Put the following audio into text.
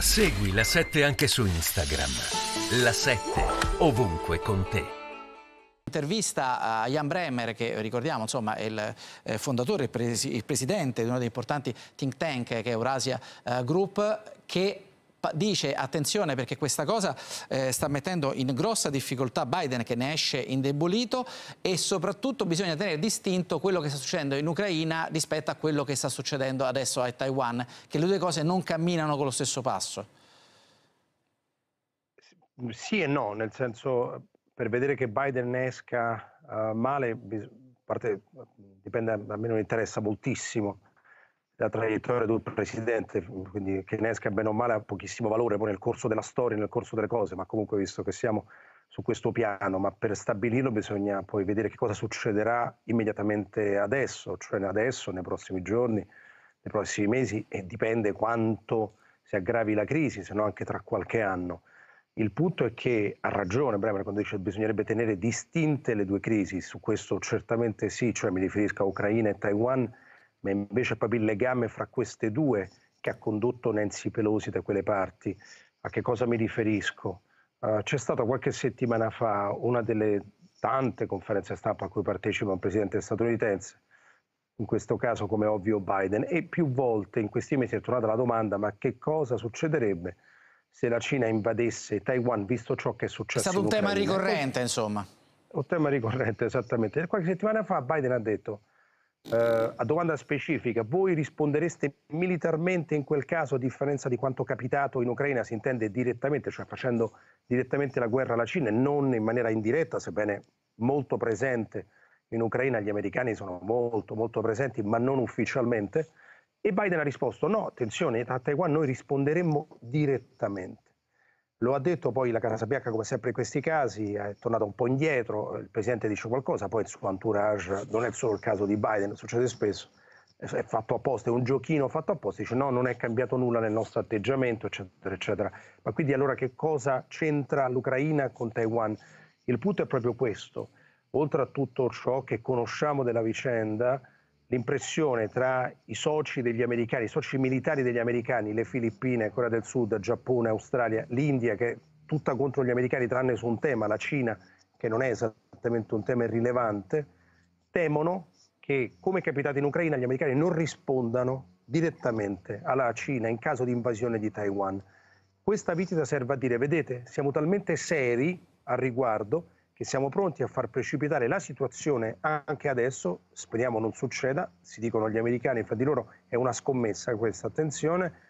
Segui la 7 anche su Instagram. La 7 ovunque con te. Intervista a Jan Bremmer, che ricordiamo insomma, è il eh, fondatore, il, presidente di uno dei importanti think tank che è Eurasia eh, Group, che dice attenzione perché questa cosa eh, sta mettendo in grossa difficoltà Biden che ne esce indebolito e soprattutto bisogna tenere distinto quello che sta succedendo in Ucraina rispetto a quello che sta succedendo adesso a Taiwan, che le due cose non camminano con lo stesso passo. Sì e no, nel senso per vedere che Biden ne esca uh, male, bis- parte, dipende, a me non interessa moltissimo la traiettoria del presidente, quindi che ne esca bene o male ha pochissimo valore poi nel corso della storia, nel corso delle cose, ma comunque visto che siamo su questo piano, ma per stabilirlo bisogna poi vedere che cosa succederà immediatamente adesso, cioè adesso, nei prossimi giorni, nei prossimi mesi e dipende quanto si aggravi la crisi, se no anche tra qualche anno. Il punto è che ha ragione Bremer quando dice che bisognerebbe tenere distinte le due crisi, su questo certamente sì, cioè mi riferisco a Ucraina e Taiwan, ma invece è proprio il legame fra queste due che ha condotto Nancy Pelosi da quelle parti. A che cosa mi riferisco? Uh, c'è stata qualche settimana fa una delle tante conferenze stampa a cui partecipa un presidente statunitense, in questo caso come ovvio Biden, e più volte in questi mesi è tornata la domanda ma che cosa succederebbe se la Cina invadesse Taiwan, visto ciò che è successo. È stato un tema ricorrente, insomma. Un tema ricorrente, esattamente. Qualche settimana fa Biden ha detto eh, a domanda specifica, voi rispondereste militarmente in quel caso a differenza di quanto capitato in Ucraina si intende direttamente, cioè facendo direttamente la guerra alla Cina e non in maniera indiretta, sebbene molto presente in Ucraina, gli americani sono molto molto presenti, ma non ufficialmente. E Biden ha risposto no, attenzione, a Taiwan noi risponderemmo direttamente. Lo ha detto poi la Casa Bianca, come sempre in questi casi, è tornata un po' indietro, il Presidente dice qualcosa, poi il suo entourage, non è solo il caso di Biden, succede spesso, è fatto apposta, è un giochino fatto apposta, dice no, non è cambiato nulla nel nostro atteggiamento, eccetera, eccetera. Ma quindi allora che cosa c'entra l'Ucraina con Taiwan? Il punto è proprio questo, oltre a tutto ciò che conosciamo della vicenda, l'impressione tra i soci degli americani, i soci militari degli americani, le Filippine, Corea del Sud, Giappone, Australia, l'India, che è tutta contro gli americani tranne su un tema, la Cina, che non è esattamente un tema irrilevante, temono che, come è capitato in Ucraina, gli americani non rispondano direttamente alla Cina in caso di invasione di Taiwan. Questa visita serve a dire, vedete, siamo talmente seri al riguardo che siamo pronti a far precipitare la situazione anche adesso, speriamo non succeda, si dicono gli americani fra di loro, è una scommessa questa, attenzione,